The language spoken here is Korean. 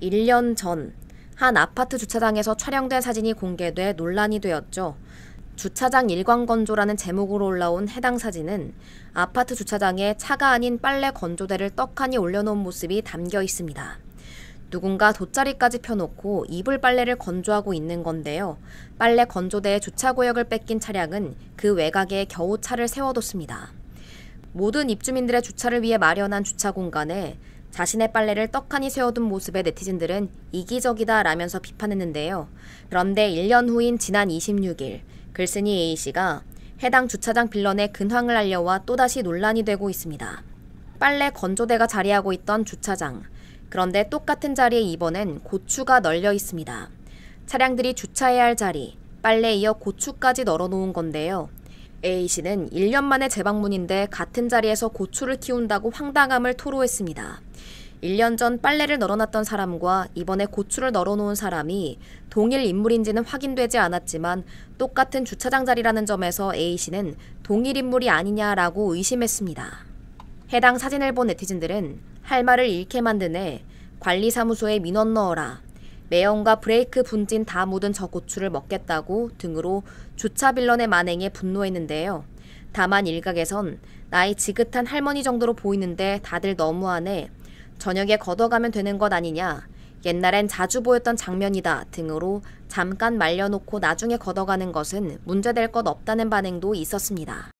1년 전 한 아파트 주차장에서 촬영된 사진이 공개돼 논란이 되었죠. 주차장 일광 건조라는 제목으로 올라온 해당 사진은 아파트 주차장에 차가 아닌 빨래 건조대를 떡하니 올려놓은 모습이 담겨 있습니다. 누군가 돗자리까지 펴놓고 이불 빨래를 건조하고 있는 건데요. 빨래 건조대의 주차 구역을 뺏긴 차량은 그 외곽에 겨우 차를 세워뒀습니다. 모든 입주민들의 주차를 위해 마련한 주차 공간에 자신의 빨래를 떡하니 세워둔 모습에 네티즌들은 이기적이다 라면서 비판했는데요. 그런데 1년 후인 지난 26일, 글쓴이 A씨가 해당 주차장 빌런의 근황을 알려와 또다시 논란이 되고 있습니다. 빨래 건조대가 자리하고 있던 주차장. 그런데 똑같은 자리에 이번엔 고추가 널려 있습니다. 차량들이 주차해야 할 자리, 빨래 이어 고추까지 널어놓은 건데요. A씨는 1년 만에 재방문인데 같은 자리에서 고추를 키운다고 황당함을 토로했습니다. 1년 전 빨래를 널어놨던 사람과 이번에 고추를 널어놓은 사람이 동일 인물인지는 확인되지 않았지만 똑같은 주차장 자리라는 점에서 A씨는 동일 인물이 아니냐라고 의심했습니다. 해당 사진을 본 네티즌들은 할 말을 잃게 만드네 관리사무소에 민원 넣어라 매연과 브레이크 분진 다 묻은 저 고추를 먹겠다고 등으로 주차 빌런의 만행에 분노했는데요. 다만 일각에선 나이 지긋한 할머니 정도로 보이는데 다들 너무하네. 저녁에 걷어가면 되는 것 아니냐. 옛날엔 자주 보였던 장면이다 등으로 잠깐 말려놓고 나중에 걷어가는 것은 문제될 것 없다는 반응도 있었습니다.